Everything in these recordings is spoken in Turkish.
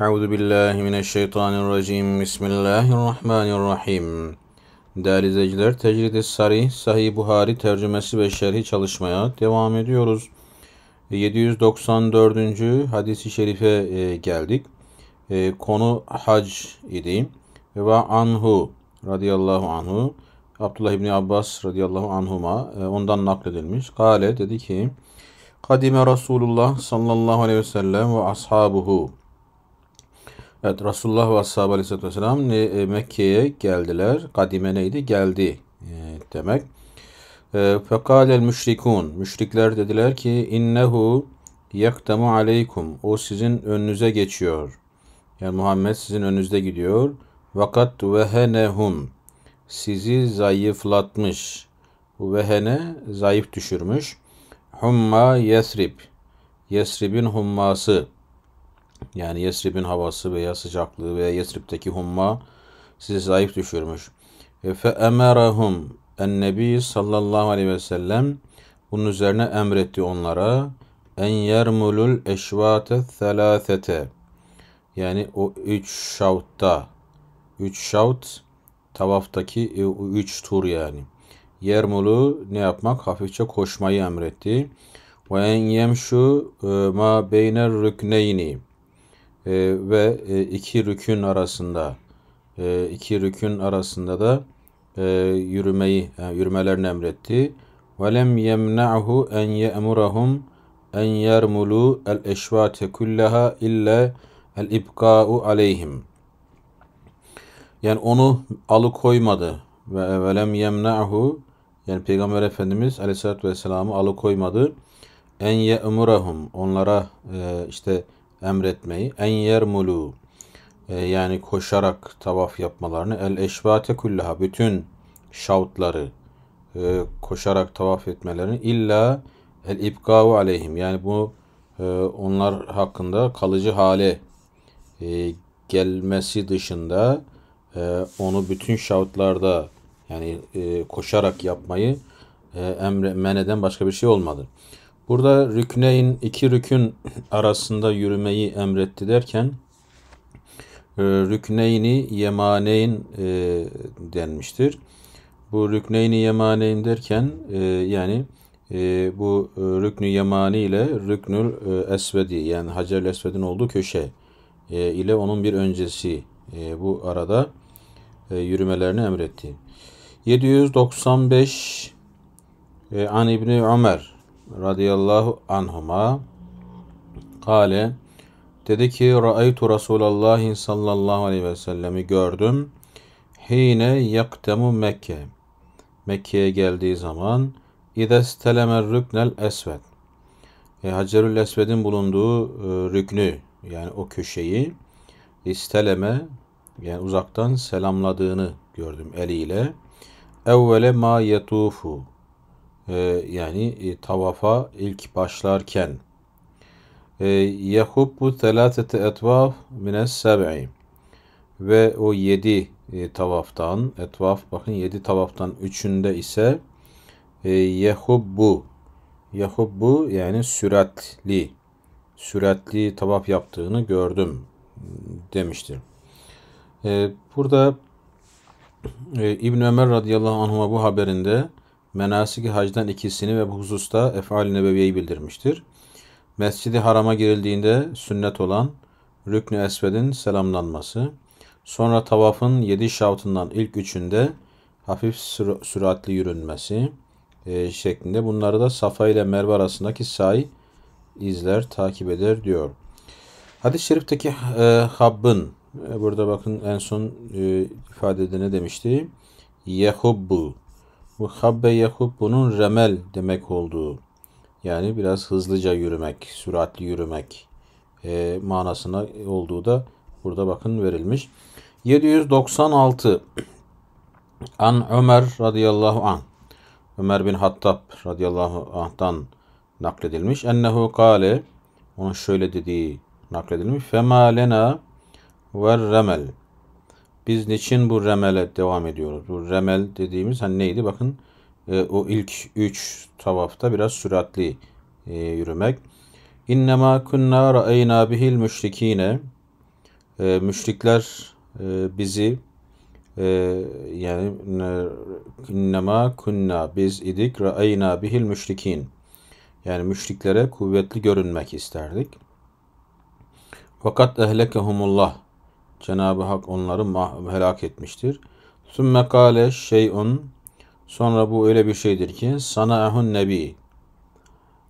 أعوذ بالله من الشيطان الرجيم بسم الله الرحمن الرحيم Değerli izleyiciler, Tecrid-i Sarih, Sahih Buhari tercümesi ve şerhi çalışmaya devam ediyoruz. 794. hadisi şerife e, geldik. E, konu hac idi. Ve anhu radıyallahu anhu, Abdullah İbni Abbas radıyallahu anhuma e, ondan nakledilmiş. Kale dedi ki, Kadime Resulullah sallallahu aleyhi ve sellem ve ashabuhu Evet Resulullah ve Ashab Aleyhisselatü Vesselam e, Mekke'ye geldiler. Kadime neydi? Geldi e, demek. E, Fekalel müşrikun. Müşrikler dediler ki innehu yaktemu aleykum. O sizin önünüze geçiyor. Yani Muhammed sizin önünüzde gidiyor. Vakat vehenehum. Sizi zayıflatmış. Bu vehene zayıf düşürmüş. Humma yesrib. Yesrib'in humması. Yani Yesrib'in havası veya sıcaklığı veya Yesrib'deki humma sizi zayıf düşürmüş. E, fe emerahum en nebi sallallahu aleyhi ve sellem bunun üzerine emretti onlara en yermulul eşvate thalathete. yani o üç şavtta üç şavt tavaftaki e, üç tur yani. Yermulu ne yapmak? Hafifçe koşmayı emretti. Ve en yemşu e, ma beyner rükneyni e, ve e, iki rükün arasında e, iki rükün arasında da e, yürümeyi yani e, yürümelerini emretti. Velem yemna'hu en ye'murahum en yermulu el eşvate kullaha illa el ibqau aleyhim. Yani onu alıkoymadı. Ve velem yemna'hu yani Peygamber Efendimiz Aleyhisselatü Vesselam'ı alıkoymadı. En ye'murahum onlara e, işte emretmeyi en yermulu e, yani koşarak tavaf yapmalarını el eşbate kullaha bütün şavtları e, koşarak tavaf etmelerini illa el ibkavu aleyhim yani bu e, onlar hakkında kalıcı hale gelmesi dışında onu bütün şavtlarda yani koşarak yapmayı emre men eden başka bir şey olmadı. Burada rükneyn iki rükün arasında yürümeyi emretti derken e, rükneyni yemaneyn e, denmiştir. Bu rükneyni yemaneyn derken e, yani e, bu rüknü yemani ile rüknül e, esvedi yani Hacer Esved'in olduğu köşe e, ile onun bir öncesi e, bu arada e, yürümelerini emretti. 795 e, An İbni Ömer radıyallahu anhuma kale dedi ki Ra'aytu Resulallah sallallahu aleyhi ve sellemi gördüm. Hine yaktemu Mekke. Mekke'ye geldiği zaman İde steleme rüknel esved. E, Hacerül Esved'in bulunduğu e, rüknü yani o köşeyi isteleme yani uzaktan selamladığını gördüm eliyle. Evvele ma yetufu yani e, tavafa ilk başlarken e, yehubbu telâtete etvaf mines seb'i ve o yedi e, tavaftan etvaf bakın yedi tavaftan üçünde ise yehubbu yehubbu yani süratli süratli tavaf yaptığını gördüm demiştir. Burada İbn Ömer radıyallahu anhuma bu haberinde menasiki hacdan ikisini ve bu hususta efal-i nebeviyeyi bildirmiştir. Mescidi harama girildiğinde sünnet olan Rükn-i Esved'in selamlanması, sonra tavafın yedi şavtından ilk üçünde hafif sür süratli yürünmesi e, şeklinde. Bunları da Safa ile Merve arasındaki say izler, takip eder diyor. Hadis-i şerifteki e, habbın, e, burada bakın en son e, ifade edene demişti. Yehubbu bu habbe yahup bunun remel demek olduğu yani biraz hızlıca yürümek, süratli yürümek e, manasına olduğu da burada bakın verilmiş. 796 An Ömer radıyallahu an Ömer bin Hattab radıyallahu anh'tan nakledilmiş. Ennehu kale onun şöyle dediği nakledilmiş. Fema lena ve remel biz niçin bu remele devam ediyoruz? Bu remel dediğimiz hani neydi? Bakın e, o ilk üç tavafta biraz süratli e, yürümek. İnnemâ kunnâ ra'eynâ bihil müşrikîne e, Müşrikler e, bizi e, yani innema kunna biz idik ra'eyna bihil müşrikin. Yani müşriklere kuvvetli görünmek isterdik. Fakat ehlekehumullah Cenab-ı Hak onları helak etmiştir. Sümme kâle şey'un Sonra bu öyle bir şeydir ki sana ehun nebi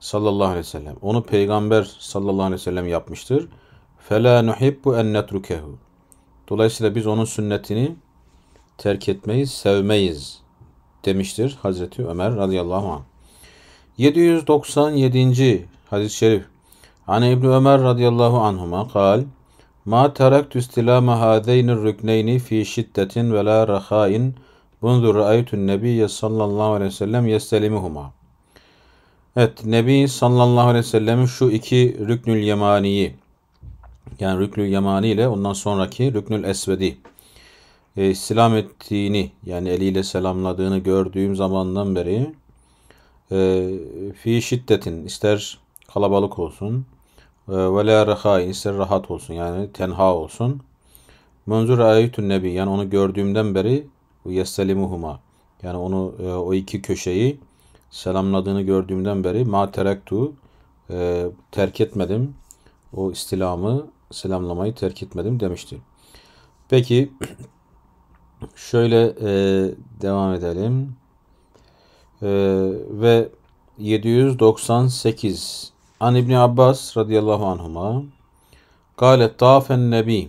sallallahu aleyhi ve sellem. Onu peygamber sallallahu aleyhi ve sellem yapmıştır. Fela nuhibbu en netrukehu. Dolayısıyla biz onun sünnetini terk etmeyiz, sevmeyiz demiştir Hazreti Ömer radıyallahu anh. 797. hadis-i şerif. Hani İbn Ömer radıyallahu anhuma kal Ma teraktü istilama hâzeynir rükneyni fi şiddetin ve la rahâin bundur ra'aytun nebiyye sallallahu aleyhi ve sellem yestelimihumaa. Evet Nebi sallallahu aleyhi ve sellemin şu iki Rüknül Yemani'yi yani Rüknül Yemani ile ondan sonraki Rüknül Esved'i e, selam ettiğini yani eliyle selamladığını gördüğüm zamandan beri e, fi şiddetin ister kalabalık olsun ve la rehain rahat olsun yani tenha olsun. Menzur ayetün nebi yani onu gördüğümden beri yesselimuhuma yani onu e, o iki köşeyi selamladığını gördüğümden beri ma terektu terk etmedim. O istilamı selamlamayı terk etmedim demişti. Peki şöyle e, devam edelim. E, ve 798 An İbni Abbas radıyallahu anhuma Kale tafen nebi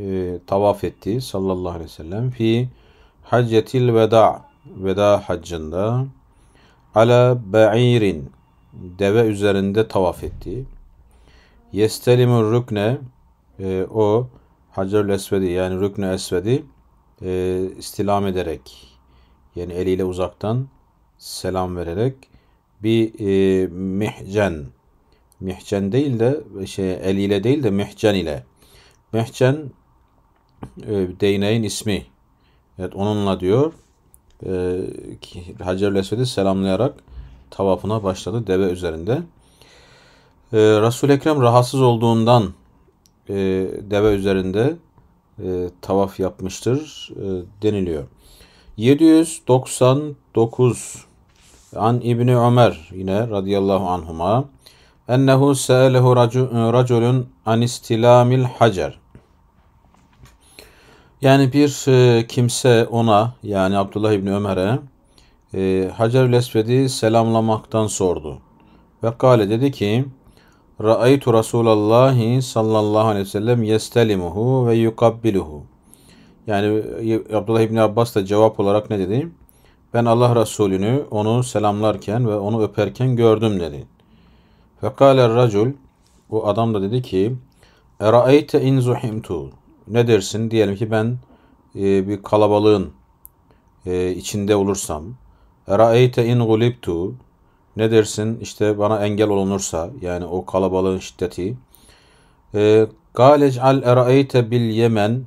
e, tavaf etti sallallahu aleyhi ve sellem fi haccetil veda veda haccında ala ba'irin deve üzerinde tavaf etti. Yestelimur rükne e, o Hacerül Esvedi yani Rüknü Esvedi e, istilam ederek yani eliyle uzaktan selam vererek bir e, mihcen mihcen değil de şey eliyle değil de mihcen ile. Mihcen e, değneğin ismi. Evet onunla diyor e, Hacer-ül selamlayarak tavafına başladı deve üzerinde. E, resul Ekrem rahatsız olduğundan e, deve üzerinde e, tavaf yapmıştır e, deniliyor. 799 An İbni Ömer yine radıyallahu anhuma ennehu se'elehu raculun an istilamil hacer. Yani bir e, kimse ona yani Abdullah İbni Ömer'e e, Hacer-ül selamlamaktan sordu. Ve kale dedi ki Ra'aytu Rasulallahi sallallahu aleyhi ve sellem yestelimuhu ve yukabbiluhu. Yani e, Abdullah İbni Abbas da cevap olarak ne dedi? Ben Allah Resulü'nü onu selamlarken ve onu öperken gördüm dedi. Fekale racul bu adam da dedi ki Eraeyte in zuhimtu ne dersin diyelim ki ben e, bir kalabalığın e, içinde olursam Eraeyte in gulibtu ne dersin işte bana engel olunursa yani o kalabalığın şiddeti e, al eraeyte bil yemen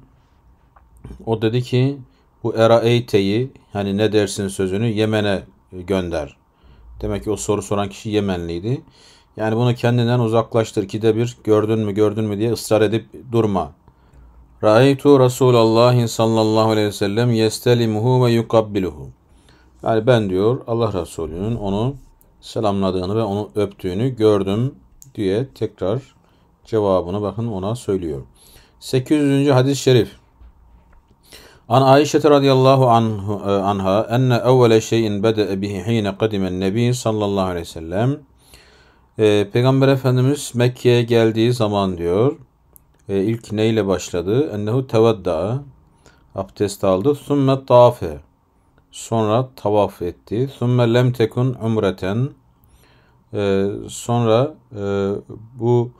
o dedi ki bu eraeyteyi hani ne dersin sözünü Yemen'e gönder. Demek ki o soru soran kişi Yemenliydi. Yani bunu kendinden uzaklaştır ki de bir gördün mü gördün mü diye ısrar edip durma. Ra'aytu Rasulullah sallallahu aleyhi ve sellem yestelimuhu ve yukabbiluhu. Yani ben diyor Allah Resulü'nün onu selamladığını ve onu öptüğünü gördüm diye tekrar cevabını bakın ona söylüyor. 800. hadis-i şerif. An Ayşe radıyallahu anhu e, anha enne evvele şeyin bede'e bihi hine kadimen nebi sallallahu aleyhi ve sellem e, Peygamber Efendimiz Mekke'ye geldiği zaman diyor, e, ilk neyle başladı? Ennehu tevadda, abdest aldı. Sümme tafe, sonra tavaf etti. Sümme lem tekun umreten, e, sonra e, bu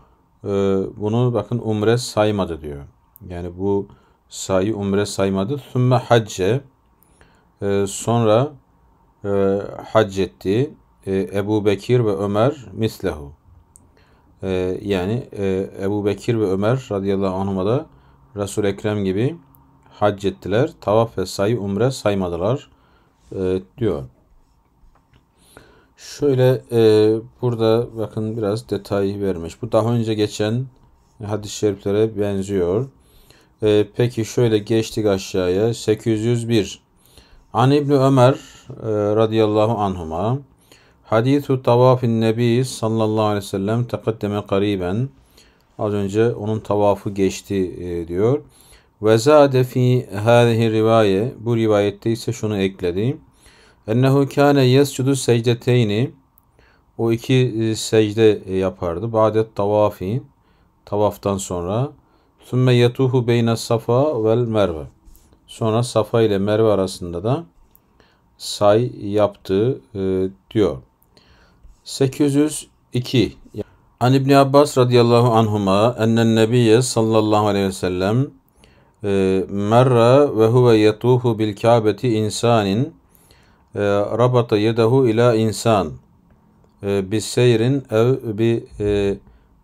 e, bunu bakın umre saymadı diyor. Yani bu sayı umre saymadı. Sümme hacce, e, sonra e, hac etti. E, Ebu Bekir ve Ömer mislehu. E, yani e, Ebu Bekir ve Ömer radıyallahu anhuma da resul Ekrem gibi hac ettiler. Tavaf ve sayı umre saymadılar diyor. Şöyle burada bakın biraz detay vermiş. Bu daha önce geçen hadis-i şeriflere benziyor. peki şöyle geçtik aşağıya. 801 An İbni Ömer e, radıyallahu anhuma Hadis tavafin nebi sallallahu aleyhi ve sellem tekaddeme kariben. Az önce onun tavafı geçti e, diyor. Ve zade fi hâzihi rivaye. Bu rivayette ise şunu ekledi. Ennehu kâne yescudu secdeteyni. O iki e, secde e, yapardı. Ba'det tavafi. Tavaftan sonra. Sümme yatuhu beyne safa vel merve. Sonra safa ile merve arasında da say yaptığı diyor. 802 An İbni Abbas radıyallahu anhuma ennen nebiyye sallallahu aleyhi ve sellem e, merra ve huve yetuhu bil kâbeti insanin e, rabata yedahu ila insan e, bi seyrin ev bi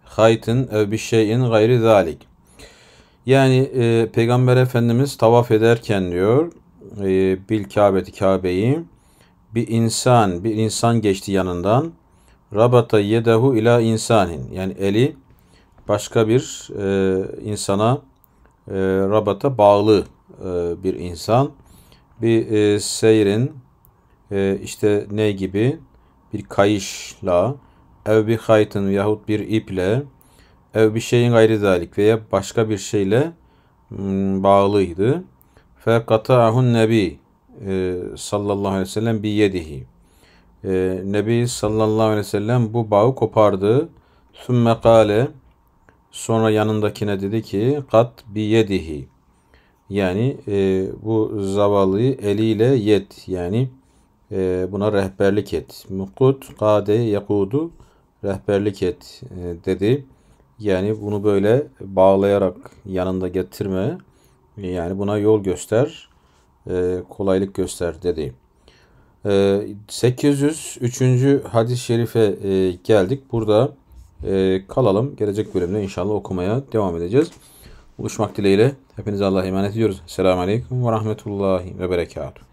haytin ev bi şeyin gayri zalik. Yani e, Peygamber Efendimiz tavaf ederken diyor e, bil Kabe'ti Kabe'yi bir insan bir insan geçti yanından rabata yedehu ila insanin yani eli başka bir e, insana e, rabata bağlı e, bir insan bir e, seyrin e, işte ne gibi bir kayışla ev bir haytın yahut bir iple ev bir şeyin gayri zalik veya başka bir şeyle hmm, bağlıydı. Fe kata'ahun nebi e, sallallahu aleyhi ve sellem bi yedihi e, Nebi sallallahu aleyhi ve sellem bu bağı kopardı. Sümme kale sonra yanındakine dedi ki kat bi yedihi yani e, bu zavallıyı eliyle yet yani e, buna rehberlik et. Mukut kade yakudu rehberlik et e, dedi. Yani bunu böyle bağlayarak yanında getirme. Yani buna yol göster, e, kolaylık göster dedi. 803. Ee, hadis-i şerife e, geldik. Burada e, kalalım. Gelecek bölümde inşallah okumaya devam edeceğiz. Buluşmak dileğiyle. Hepinize Allah'a emanet ediyoruz. Selamun Aleyküm ve Rahmetullahi ve Berekatuhu.